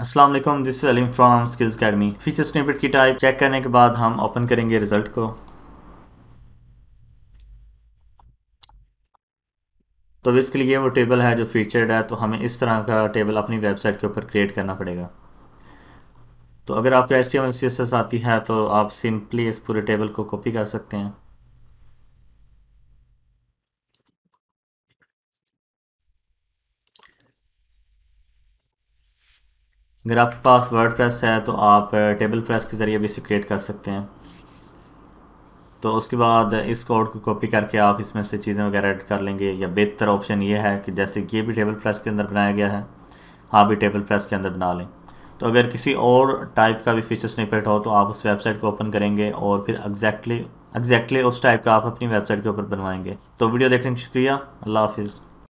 Aslam this Aleem from skills academy feature snippet की type check करने के बाद हम ओपन करेंगे रिजल्ट को तो इसके लिए वो टेबल है जो फीचर्ड है तो हमें इस तरह का टेबल अपनी वेबसाइट के ऊपर क्रिएट करना पड़ेगा तो अगर आपको एस टी एम आती है तो आप सिंपली इस पूरे टेबल को कॉपी कर सकते हैं अगर आपके पास वर्ड प्रेस है तो आप टेबल प्रेस के ज़रिए भी इसे क्रिएट कर सकते हैं तो उसके बाद इस कोड को कॉपी करके आप इसमें से चीज़ें वगैरह ऐड कर लेंगे या बेहतर ऑप्शन ये है कि जैसे ये भी टेबल प्रेस के अंदर बनाया गया है आप भी टेबल प्रेस के अंदर बना लें तो अगर किसी और टाइप का भी फीचर स्निपेट हो तो आप उस वेबसाइट को ओपन करेंगे और फिर एग्जैक्टली एग्जैक्टली उस टाइप का आप अपनी वेबसाइट के ऊपर बनवाएंगे तो वीडियो देखने का शुक्रिया अल्लाह हाफिज़